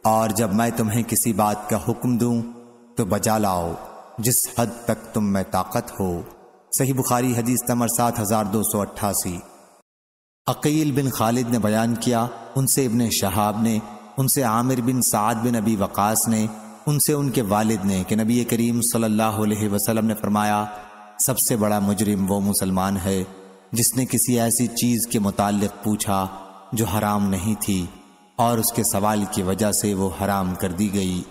और जब मैं तुम्हें किसी बात का हुक्म दूं तो बजा लाओ जिस हद तक तुम में ताकत हो सही बुखारी हदीस तमर सात हजार दो सौ अट्ठासी अकील बिन खालिद ने बयान किया उनसे इबन शहाब ने उनसे आमिर बिन साद बिन अबी वकास ने उनसे उनके वालिद ने कि नबी करीम सल्लल्लाहु अलैहि वसल्लम ने फरमाया सबसे बड़ा मुजरिम वो मुसलमान है जिसने किसी ऐसी चीज़ के मुतालिक पूछा जो हराम नहीं थी और उसके सवाल की वजह से वो हराम कर दी गई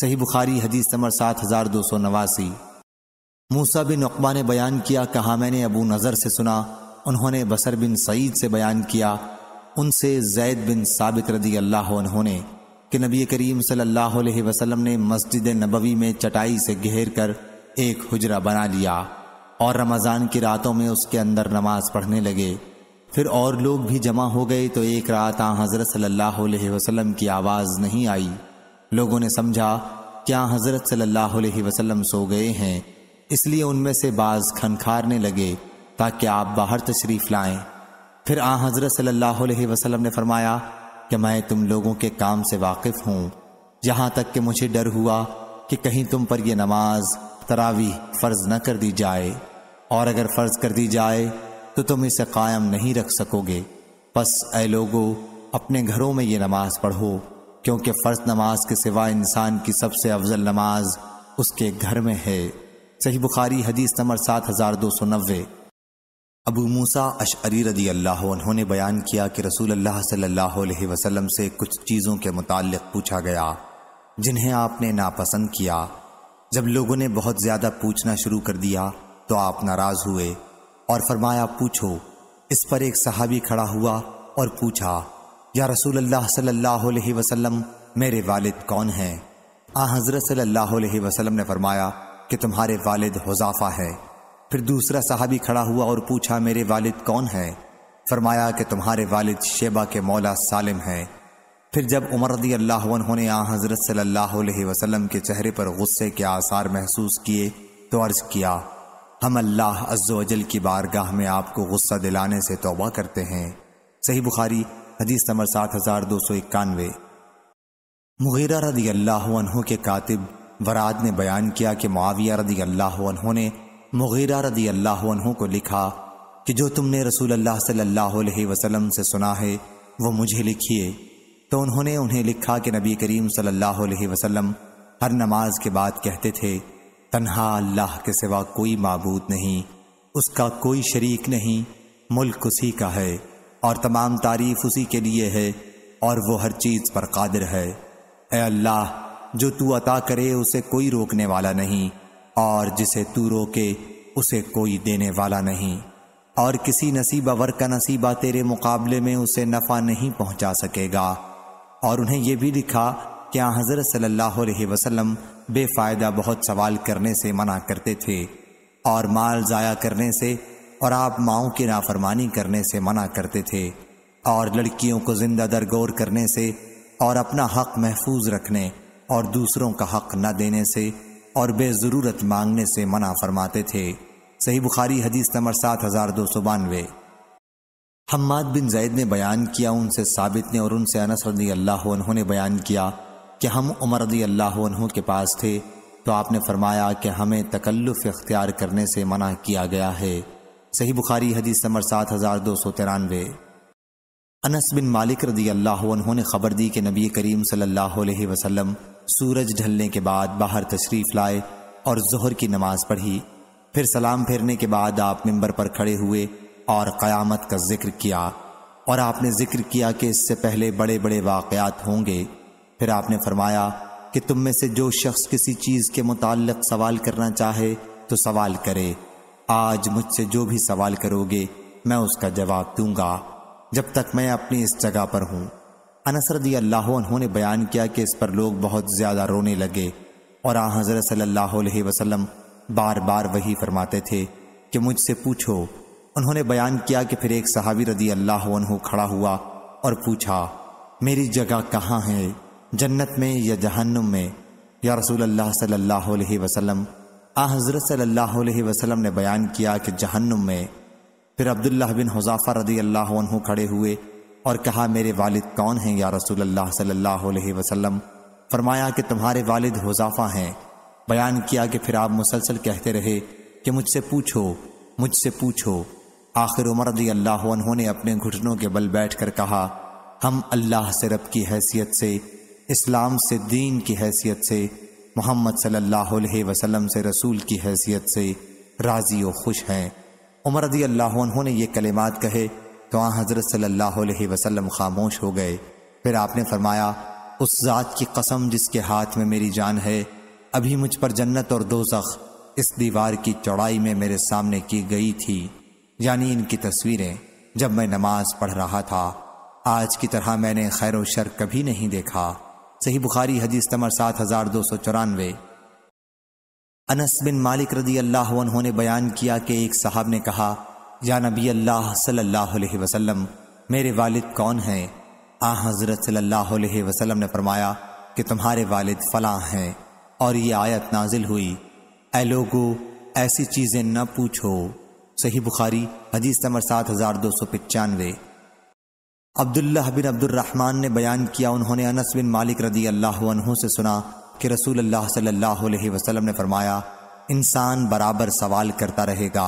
सही बुखारी हदीस नंबर सात हज़ार दो सौ नवासी मूसा बिन अकबा ने बयान किया कहा मैंने अबू नज़र से सुना उन्होंने बसर बिन सईद से बयान किया उनसे जैद बिन साबित रदी अल्लाह उन्होंने कि नबी करीम सल्लल्लाहु अलैहि वसल्लम ने मस्जिद नबवी में चटाई से घेर कर एक हुजरा बना लिया और रमज़ान की रातों में उसके अंदर नमाज पढ़ने लगे फिर और लोग भी जमा हो गए तो एक रात आ हज़रत सल्लल्लाहु अलैहि वसल्लम की आवाज़ नहीं आई लोगों ने समझा क्या हज़रत सल्लल्लाहु अलैहि वसल्लम सो गए हैं इसलिए उनमें से बाज खनखारने लगे ताकि आप बाहर तशरीफ़ लाएं फिर आ हज़रत सल्लल्लाहु अलैहि वसल्लम ने फरमाया कि मैं तुम लोगों के काम से वाकिफ़ हूँ यहाँ तक कि मुझे डर हुआ कि कहीं तुम पर यह नमाज तरावी फ़र्ज़ न कर दी जाए और अगर फ़र्ज़ कर दी जाए तो तुम इसे कायम नहीं रख सकोगे बस ए लोगो अपने घरों में ये नमाज पढ़ो क्योंकि फ़र्ज नमाज के सिवा इंसान की सबसे अफजल नमाज उसके घर में है सही बुखारी हदीस नंबर सात हज़ार दो सौ नब्बे अबू मूसा अशरी रदी अल्लाह उन्होंने बयान किया कि रसूल अल्लाह सल्लल्लाहु अलैहि वसल्लम से कुछ चीज़ों के मुतालिक पूछा गया जिन्हें आपने नापसंद किया जब लोगों ने बहुत ज़्यादा पूछना शुरू कर दिया तो आप नाराज़ हुए और फरमाया पूछो इस पर एक सहाबी खड़ा हुआ और पूछा या रसूल अल्लाह सल्लल्लाहु अलैहि वसल्लम मेरे वालिद कौन हैं आ हज़रत सल्लल्लाहु अलैहि वसल्लम ने फरमाया कि तुम्हारे वालिद हुजाफा है फिर दूसरा सहाबी खड़ा हुआ और पूछा मेरे वालिद कौन है फरमाया कि तुम्हारे वालिद शेबा के मौला सालिम हैं फिर जब उमर रदी अल्लाह आ हज़रत सल्लल्लाहु अलैहि वसल्लम के चेहरे पर गुस्से के आसार महसूस किए तो अर्ज़ किया हम अल्लाह अज्जोजल की बारगाह में आपको गुस्सा दिलाने से तोबा करते हैं सही बुखारी हदीस नंबर सात हज़ार दो सौ इक्यानवे मुगैरा रदी अल्लाह के कातिब वराद ने बयान किया कि माविया रदी अल्लाह ने मुगैरा रदी अल्लाह को लिखा कि जो तुमने रसूल अल्लाह सल्लल्लाहु अलैहि वसल्लम से सुना है वो मुझे लिखिए तो उन्होंने उन्हें लिखा कि नबी करीम सल्लल्लाहु अलैहि वसल्लम हर नमाज के बाद कहते थे तन्हा अल्लाह के सिवा कोई मबूद नहीं उसका कोई शरीक नहीं मुल्क उसी का है और तमाम तारीफ उसी के लिए है और वो हर चीज़ पर कादिर है ए अल्लाह जो तू अता करे उसे कोई रोकने वाला नहीं और जिसे तू रोके उसे कोई देने वाला नहीं और किसी नसीबा वर का नसीबा तेरे मुकाबले में उसे नफ़ा नहीं पहुंचा सकेगा और उन्हें यह भी लिखा क्या हज़रत सल्लल्लाहु अलैहि वसल्लम बेफ़ायदा बहुत सवाल करने से मना करते थे और माल ज़ाया करने से और आप माओ की नाफरमानी करने से मना करते थे और लड़कियों को ज़िंदा दरगोर करने से और अपना हक महफूज रखने और दूसरों का हक न देने से और बेज़रूरत मांगने से मना फरमाते थे सही बुखारी हदीस नंबर सात हज़ार दो सौ बानवे हम्माद बिन जैद ने बयान किया उनसे साबित ने और उनसे अनस अल्लाह ने बयान किया कि हम उमर रदी अल्लाह के पास थे तो आपने फरमाया कि हमें तकल्लुफ़ इख्तियार करने से मना किया गया है सही बुखारी हदीस नंबर सात हज़ार दो सौ तिरानवे अनस बिन मालिक रदी अल्लाह ने खबर दी कि नबी करीम सल्लल्लाहु अलैहि वसल्लम सूरज ढलने के बाद बाहर तशरीफ़ लाए और जहर की नमाज़ पढ़ी फिर सलाम फेरने के बाद आप मिंबर पर खड़े हुए और क़यामत का जिक्र किया और आपने जिक्र किया कि इससे पहले बड़े बड़े वाक़ात होंगे फिर आपने फरमाया कि तुम में से जो शख्स किसी चीज़ के मुताल सवाल करना चाहे तो सवाल करे आज मुझसे जो भी सवाल करोगे मैं उसका जवाब दूंगा जब तक मैं अपनी इस जगह पर हूं अनसरदी अल्लाह ने बयान किया कि इस पर लोग बहुत ज़्यादा रोने लगे और आ हज़रत सल्लल्लाहु अलैहि वसल्लम बार बार वही फरमाते थे कि मुझसे पूछो उन्होंने बयान किया कि फिर एक सहावी रदी अल्लाह खड़ा हुआ और पूछा मेरी जगह कहाँ है जन्नत में या जहन्नुम में या रसूल अल्लाह सल्लल्लाहु अलैहि वसल्लम आ हज़रत सल्लल्लाहु अलैहि वसल्लम ने बयान किया कि जहन्नुम में फिर अब्दुल्लाह बिन हुजाफ़ा रदी अल्लाह खड़े हुए और कहा मेरे वालिद कौन हैं या रसूल अल्लाह सल्लल्लाहु अलैहि वसल्लम फरमाया कि तुम्हारे वालिद हुजाफ़ा हैं बयान किया कि फिर आप मुसलसल कहते रहे कि मुझसे पूछो मुझसे पूछो आखिर उमर रदी अल्लाह ने अपने घुटनों के बल बैठ कर कहा हम अल्लाह से रब की हैसियत से इस्लाम से दीन की हैसियत से मोहम्मद सल्लल्लाहु अलैहि वसल्लम से रसूल की हैसियत से राज़ी व खुश हैं उमर रदी अल्लाह ने ये कलेमात कहे तो वहाँ हज़रत सल्लल्लाहु अलैहि वसल्लम खामोश हो गए फिर आपने फरमाया उस ज़ात की कसम जिसके हाथ में मेरी जान है अभी मुझ पर जन्नत और दोजख इस दीवार की चौड़ाई में मेरे सामने की गई थी यानी इनकी तस्वीरें जब मैं नमाज पढ़ रहा था आज की तरह मैंने खैर शर कभी नहीं देखा सही बुखारी हदीस तमर सात हज़ार दो सौ चौरानवे अनस बिन मालिक रदी अल्लाह ने बयान किया कि एक साहब ने कहा या नबी अल्लाह सल्लल्लाहु अलैहि वसल्लम मेरे वालिद कौन हैं आ हज़रत सल्लल्लाहु अलैहि वसल्लम ने फरमाया कि तुम्हारे वालिद फ़लाँ हैं और ये आयत नाजिल हुई ए लोगो ऐसी चीज़ें न पूछो सही बुखारी हदीस नंबर सात हज़ार दो सौ पचानवे अब्दुल्ला बिन अब्दुलरहमान ने बयान किया उन्होंने अनस बिन मालिक रदी अल्लाह से सुना कि रसूल अल्लाह सल्लल्लाहु अलैहि वसल्लम ने फरमाया इंसान बराबर सवाल करता रहेगा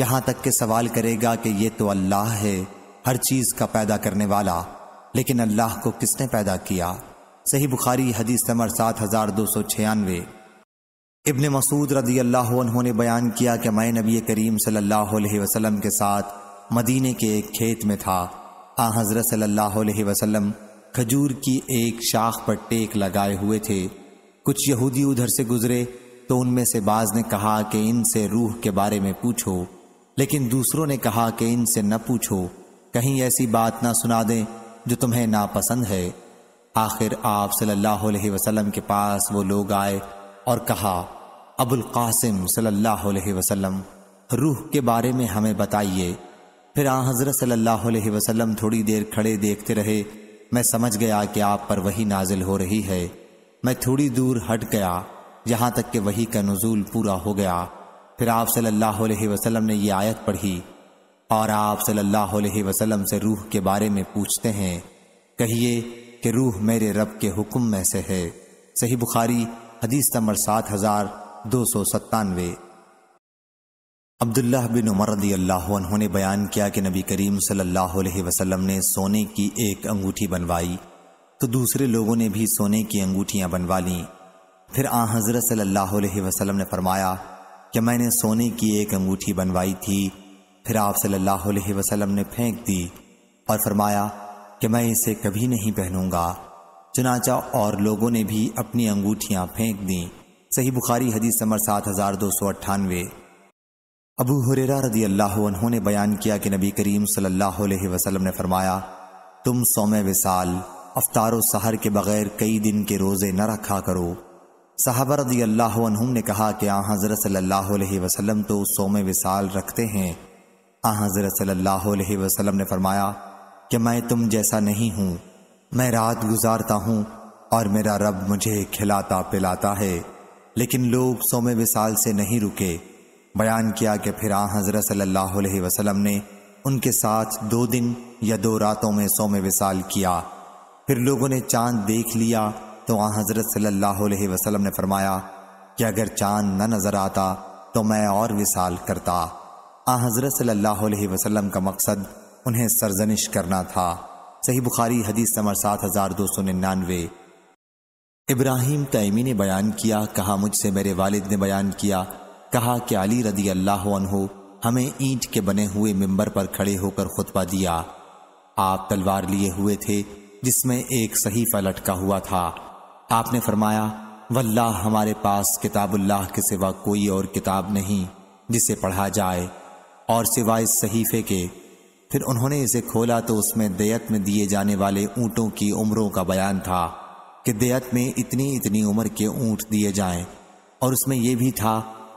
यहाँ तक के सवाल करेगा कि ये तो अल्लाह है हर चीज़ का पैदा करने वाला लेकिन अल्लाह को किसने पैदा किया सही बुखारी हदीस नंबर सात हज़ार दो सौ छियानवे इबन मसूद रदी अल्लाह ने बयान किया कि मैं नबी करीम सल्लल्लाहु अलैहि वसल्लम के साथ मदीने के एक खेत में था आ हज़रत सल्लल्लाहु अलैहि वसल्लम खजूर की एक शाख पर टेक लगाए हुए थे कुछ यहूदी उधर से गुजरे तो उनमें से बाज ने कहा कि इनसे रूह के बारे में पूछो लेकिन दूसरों ने कहा कि इनसे न पूछो कहीं ऐसी बात ना सुना दें जो तुम्हें नापसंद है आखिर आप सल्लल्लाहु अलैहि वसल्लम के पास वो लोग आए और कहा अबुल कासिम सल्लल्लाहु अलैहि वसल्लम रूह के बारे में हमें बताइए फिर आ हज़रत सल्लल्लाहु अलैहि वसल्लम थोड़ी देर खड़े देखते रहे मैं समझ गया कि आप पर वही नाजिल हो रही है मैं थोड़ी दूर हट गया यहाँ तक कि वही का नजूल पूरा हो गया फिर आप सल्लल्लाहु अलैहि वसल्लम ने यह आयत पढ़ी और आप सल्लल्लाहु अलैहि वसल्लम से रूह के बारे में पूछते हैं कहिए कि रूह मेरे रब के हुक्म में से है सही बुखारी हदीस नंबर सात हजार दो सौ सत्तानवे अब्दुल्लाह बिन उमर रदी अल्लाह ने बयान किया कि नबी करीम सल्लल्लाहु अलैहि वसल्लम ने सोने की एक अंगूठी बनवाई तो दूसरे लोगों ने भी सोने की अंगूठियाँ बनवा लीं फिर आ हज़रत सल्लल्लाहु अलैहि वसल्लम ने फरमाया कि मैंने सोने की एक अंगूठी बनवाई थी फिर आप सल्लल्लाहु अलैहि वसल्लम ने फेंक दी और फरमाया कि मैं इसे कभी नहीं पहनूंगा चुनाचा और लोगों ने भी अपनी अंगूठियाँ फेंक दी सही बुखारी हदीस समर सात हज़ार दो सौ अट्ठानवे अबू हुरेरा रदी अल्लाह ने बयान किया कि नबी करीम सल्लल्लाहु अलैहि वसल्लम ने फरमाया तुम सोम विसाल अफ्तार सहर के बगैर कई दिन के रोज़े न रखा करो साहबा रदी अल्लाह ने कहा कि आ हाँ, हज़रत सल्लल्लाहु अलैहि वसल्लम तो सोम विसाल रखते हैं आ हाँ, हज़रत सल्लल्लाहु अलैहि वसल्लम ने फरमाया कि मैं तुम जैसा नहीं हूँ मैं रात गुजारता हूँ और मेरा रब मुझे खिलाता पिलाता है लेकिन लोग सोम विसाल से नहीं रुके बयान किया कि फिर आ हज़रत सल्लल्लाहु अलैहि वसल्लम ने उनके साथ दो दिन या दो रातों में सोम में विसाल किया फिर लोगों ने चांद देख लिया तो आ हज़रत सल्लल्लाहु अलैहि वसल्लम ने फरमाया कि अगर चांद न नज़र आता तो मैं और विसाल करता आ हज़रत सल्लल्लाहु अलैहि वसल्लम का मकसद उन्हें सरजनिश करना था सही बुखारी हदीस नंबर सात हज़ार दो सौ निन्यानवे इब्राहिम तैमी ने बयान किया कहा मुझसे मेरे वालिद ने बयान किया कहा कि अली रदी अल्लाह हमें ईंट के बने हुए मिंबर पर खड़े होकर खुतबा दिया आप तलवार लिए हुए थे जिसमें एक सहीफा लटका हुआ था आपने फरमाया वल्लाह हमारे पास किताबुल्लाह के सिवा कोई और किताब नहीं जिसे पढ़ा जाए और सिवाय इस सहीफे के फिर उन्होंने इसे खोला तो उसमें दयत में दिए जाने वाले ऊँटों की उम्रों का बयान था कि दयत में इतनी इतनी उम्र के ऊँट दिए जाएं और उसमें यह भी था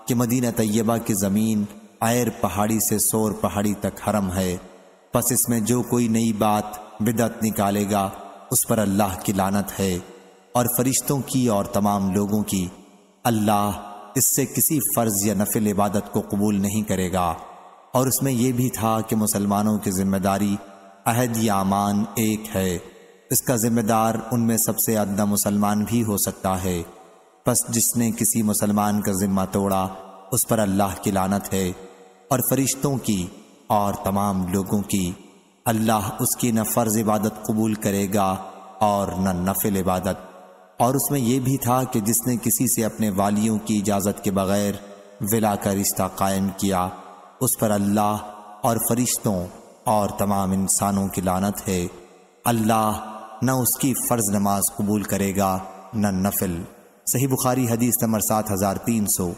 कि मदीना तैयबा की ज़मीन आयर पहाड़ी से सोर पहाड़ी तक हरम है बस इसमें जो कोई नई बात बिदत निकालेगा उस पर अल्लाह की लानत है और फरिश्तों की और तमाम लोगों की अल्लाह इससे किसी फ़र्ज या नफिल इबादत को कबूल नहीं करेगा और उसमें यह भी था कि मुसलमानों की जिम्मेदारी अहद या अमान एक है इसका जिम्मेदार उनमें सबसे अदा मुसलमान भी हो सकता है बस जिसने किसी मुसलमान का जिम्मा तोड़ा उस पर अल्लाह की लानत है और फरिश्तों की और तमाम लोगों की अल्लाह उसकी न फ़र्ज़ इबादत कबूल करेगा और न नफिल इबादत और उसमें यह भी था कि जिसने किसी से अपने वालियों की इजाज़त के बगैर विला का रिश्ता कायम किया उस पर अल्लाह और फरिश्तों और तमाम इंसानों की लानत है अल्लाह न उसकी फ़र्ज़ नमाज कबूल करेगा न नफिल सही बुखारी हदीस नंबर सात हज़ार तीन सौ